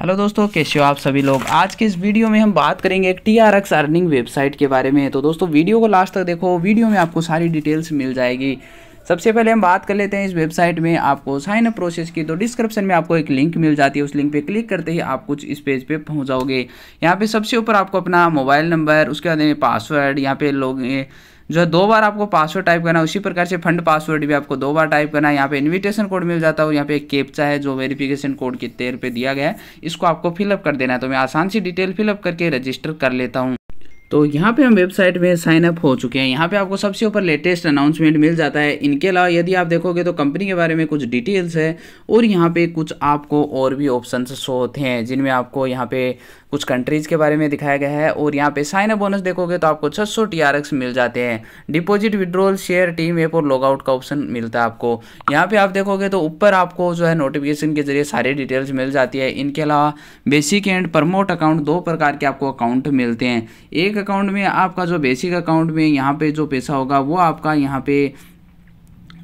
hello दोस्तों कैसे हो आप सभी लोग आज के इस वीडियो में हम बात करेंगे एक T R X earning website के बारे में तो दोस्तों वीडियो को लास्ट तक देखो वीडियो में आपको सारी डिटेल्स मिल जाएगी सबसे पहले हम बात कर लेते हैं इस वेबसाइट में आपको साइन अप प्रोसेस की तो डिस्क्रिप्शन में आपको एक लिंक मिल जाती है उस लिंक पे क्लिक करते ही आप कुछ इस पेज पे पहुंच जाओगे यहाँ पे सबसे ऊपर आपको अपना मोबाइल नंबर उसके बाद पासवर्ड यहाँ पे लोग जो है दो बार आपको पासवर्ड टाइप करना है उसी प्रकार से फंड पासवर्ड भी आपको दो बार टाइप करना है यहाँ पे इन्विटेशन कोड मिल जाता है और यहाँ पे एक कैप्चा है जो वेरिफिकेशन कोड के तेर पे दिया गया है इसको आपको फिलअप कर देना है तो मैं आसान सी डिटेल फिलअप करके रजिस्टर कर लेता हूँ तो यहाँ पे हम वेबसाइट में साइन अप हो चुके हैं यहाँ पे आपको सबसे ऊपर लेटेस्ट अनाउंसमेंट मिल जाता है इनके अलावा यदि आप देखोगे तो कंपनी के बारे में कुछ डिटेल्स है और यहाँ पे कुछ आपको और भी ऑप्शन शो होते हैं जिनमें आपको यहाँ पे कुछ कंट्रीज़ के बारे में दिखाया गया है और यहाँ पे साइन अप बोनस देखोगे तो आपको छः सौ मिल जाते हैं deposit withdrawal share team app और आउट का ऑप्शन मिलता है आपको यहाँ पे आप देखोगे तो ऊपर आपको जो है नोटिफिकेशन के जरिए सारी डिटेल्स मिल जाती है इनके अलावा बेसिक एंड प्रमोट अकाउंट दो प्रकार के आपको अकाउंट मिलते हैं एक बेसिक अकाउंट में आपका जो बेसिक अकाउंट में यहाँ पे जो पैसा होगा वो आपका यहाँ पे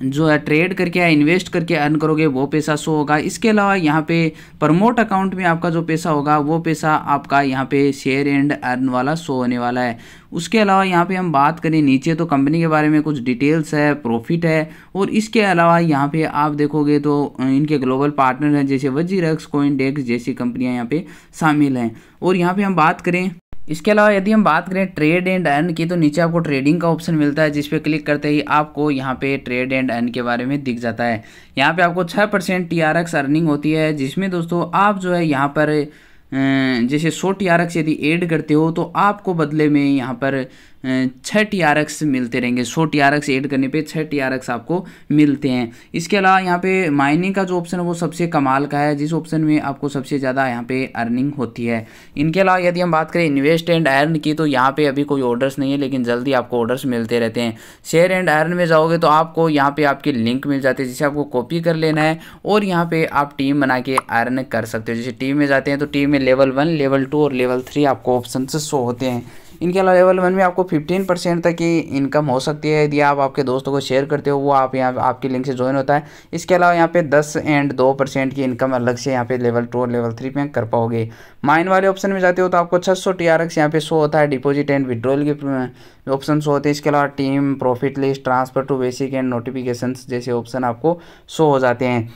जो है ट्रेड करके या इन्वेस्ट करके अर्न करोगे वो पैसा शो होगा इसके अलावा यहाँ पे प्रमोट अकाउंट में आपका जो पैसा होगा वो पैसा आपका यहाँ पे शेयर एंड अर्न वाला शो होने वाला है उसके अलावा यहाँ पे हम बात करें नीचे तो कंपनी के बारे में कुछ डिटेल्स है प्रॉफिट है और इसके अलावा यहाँ पे आप देखोगे तो इनके ग्लोबल पार्टनर हैं जैसे वजी रक्स कोइन डेस्क जैसी कंपनियाँ यहाँ पर शामिल हैं और यहाँ पर हम बात करें इसके अलावा यदि हम बात करें ट्रेड एंड अर्न की तो नीचे आपको ट्रेडिंग का ऑप्शन मिलता है जिस पर क्लिक करते ही आपको यहाँ पे ट्रेड एंड अर्न के बारे में दिख जाता है यहाँ पे आपको छः percent T R X earning होती है जिसमें दोस्तों आप जो है यहाँ पर अं, जैसे सौ टी आर एक्स यदि एड करते हो तो आपको बदले में यहाँ पर छः टी आर एक्स मिलते रहेंगे सौ टी आर एक्स एड करने पे छः टी आर एक्स आपको मिलते हैं इसके अलावा यहाँ पे माइनिंग का जो ऑप्शन है वो सबसे कमाल का है जिस ऑप्शन में आपको सबसे ज़्यादा यहाँ पे अर्निंग होती है इनके अलावा यदि हम बात करें इन्वेस्ट एंड अर्न की तो यहाँ पे अभी कोई ऑर्डर्स नहीं है लेकिन जल्दी आपको ऑर्डर्स मिलते रहते हैं शेयर एंड अर्न में जाओगे तो आपको यहाँ पर आपके लिंक मिल जाते हैं जिसे आपको कॉपी कर लेना है और यहाँ पर आप टीम बना के अर्न कर सकते हो जैसे टीम में जाते हैं तो टीम में लेवल वन लेवल टू और लेवल थ्री आपको ऑप्शन शो होते हैं इनके अलावा लेवल वन में आपको फिफ्टीन परसेंट तक की इनकम हो सकती है यदि आप आपके दोस्तों को शेयर करते हो वो आप यहाँ आपकी लिंक से ज्वाइन होता है इसके अलावा यहाँ पे दस एंड दो परसेंट की इनकम अलग से यहाँ पे लेवल टू और लेवल थ्री में कर पाओगे माइन वाले ऑप्शन में जाते हो तो आपको छः सौ टी आर एक्स यहाँ पे शो होता है डिपोजिट एंड विड्रॉल के ऑप्शन शो होते हैं इसके अलावा team profit list transfer to basic and notification जैसे ऑप्शन आपको शो हो जाते हैं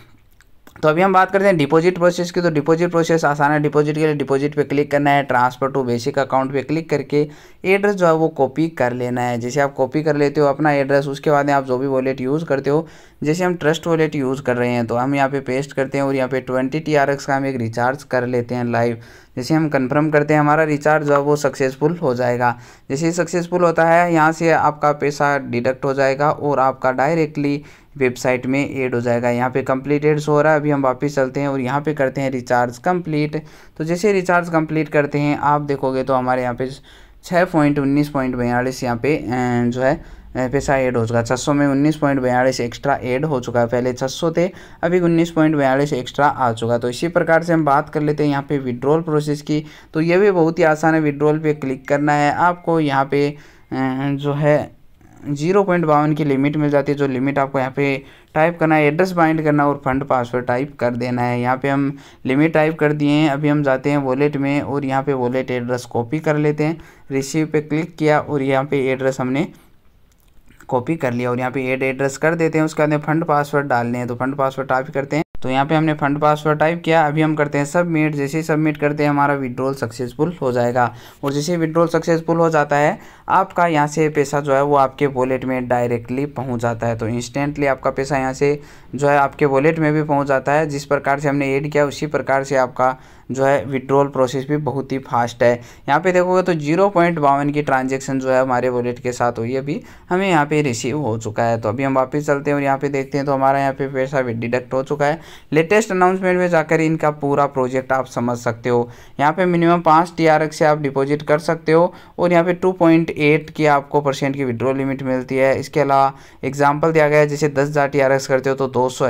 तो अभी हम बात करते हैं डिपॉजिट प्रोसेस की तो डिपॉजिट प्रोसेस आसान है डिपॉजिट के लिए डिपॉजिट पे क्लिक करना है ट्रांसफर टू बेसिक अकाउंट पे क्लिक करके एड्रेस जो है वो कॉपी कर लेना है जैसे आप कॉपी कर लेते हो अपना एड्रेस उसके बाद में आप जो भी वॉलेट यूज़ करते हो जैसे हम ट्रस्ट वॉलेट यूज़ कर रहे हैं तो हम यहाँ पे पेस्ट करते हैं और यहाँ पे ट्वेंटी टी का हम एक रिचार्ज कर लेते हैं लाइव जैसे हम कंफर्म करते हैं हमारा रिचार्ज जो है वो सक्सेसफुल हो जाएगा जैसे सक्सेसफुल होता है यहाँ से आपका पैसा डिडक्ट हो जाएगा और आपका डायरेक्टली वेबसाइट में ऐड हो जाएगा यहाँ पे कम्प्लीट एड्स हो रहा है अभी हम वापस चलते हैं और यहाँ पे करते हैं रिचार्ज कम्प्लीट तो जैसे रिचार्ज कम्प्लीट करते हैं आप देखोगे तो हमारे यहाँ पे छः पॉइंट उन्नीस पॉइंट बयालीस यहाँ पे जो है पैसा ऐड हो चुका है छः में उन्नीस पॉइंट बयालीस एक्स्ट्रा ऐड हो चुका है पहले छः थे अभी उन्नीस पॉइंट बयालीस एक्स्ट्रा आ चुका तो इसी प्रकार से हम बात कर लेते हैं यहाँ पे विड्रॉल प्रोसेस की तो ये भी बहुत ही आसान है विड्रॉल पे क्लिक करना है आपको यहाँ पे जो है जीरो पॉइंट बावन की लिमिट मिल जाती है जो लिमिट आपको यहाँ पे टाइप करना है एड्रेस बाइंड करना और फंड पासवर्ड टाइप कर देना है यहाँ पे हम लिमिट टाइप कर दिए हैं अभी हम जाते हैं वॉलेट में और यहाँ पे वॉलेट एड्रेस कॉपी कर लेते हैं रिसीव पे क्लिक किया और यहाँ पे एड्रेस हमने कॉपी कर लिया और यहाँ पे एड एड्रेस कर देते हैं उसके बाद फंड पासवर्ड डालने हैं तो फंड पासवर्ड टाइप करते हैं तो यहाँ पे हमने फंड पासवर्ड टाइप किया अभी हम करते हैं सबमिट जैसे ही सबमिट करते हैं हमारा विड्रॉल सक्सेसफुल हो जाएगा और जैसे ही विड्रॉल सक्सेसफुल हो जाता है आपका यहाँ से पैसा जो है वो आपके वॉलेट में डायरेक्टली पहुँच जाता है तो इंस्टेंटली आपका पैसा यहाँ से जो है आपके वॉलेट में भी पहुँच जाता है जिस प्रकार से हमने एड किया उसी प्रकार से आपका जो है विड्रोल प्रोसेस भी बहुत ही फास्ट है यहाँ पे देखोगे तो जीरो पॉइंट बावन की ट्रांजेक्शन जो है हमारे वॉलेट के साथ हुई अभी हमें यहाँ पे रिसीव हो चुका है तो अभी हम वापस चलते हैं और यहाँ पे देखते हैं तो हमारा यहाँ पे पैसा डिडक्ट हो चुका है लेटेस्ट अनाउंसमेंट में जाकर इनका पूरा प्रोजेक्ट आप समझ सकते हो यहाँ पे मिनिमम पाँच टी से आप डिपोजिट कर सकते हो और यहाँ पे टू की आपको परसेंट की विड्रोल लिमिट मिलती है इसके अलावा एग्जाम्पल दिया गया है जैसे दस हज़ार टी करते हो तो दो सौ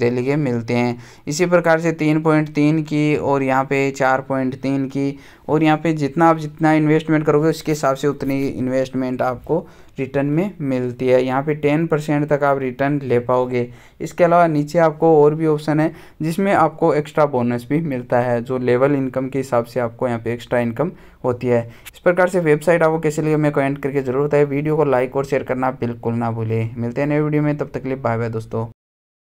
डेली के मिलते हैं इसी प्रकार से तीन की और और यहाँ पे चार पॉइंट तीन की और यहाँ पे जितना आप जितना इन्वेस्टमेंट करोगे उसके हिसाब से उतनी इन्वेस्टमेंट आपको रिटर्न में मिलती है यहाँ पे टेन परसेंट तक आप रिटर्न ले पाओगे इसके अलावा नीचे आपको और भी ऑप्शन है जिसमें आपको एक्स्ट्रा बोनस भी मिलता है जो लेवल इनकम के हिसाब से आपको यहाँ पे एक्स्ट्रा इनकम होती है इस प्रकार से वेबसाइट आपको कैसे लगे मैं कमेंट करके जरूर बताए वीडियो को लाइक और शेयर करना बिल्कुल ना भूलें मिलते हैं नए वीडियो में तब तक लिए बाय बाय दोस्तों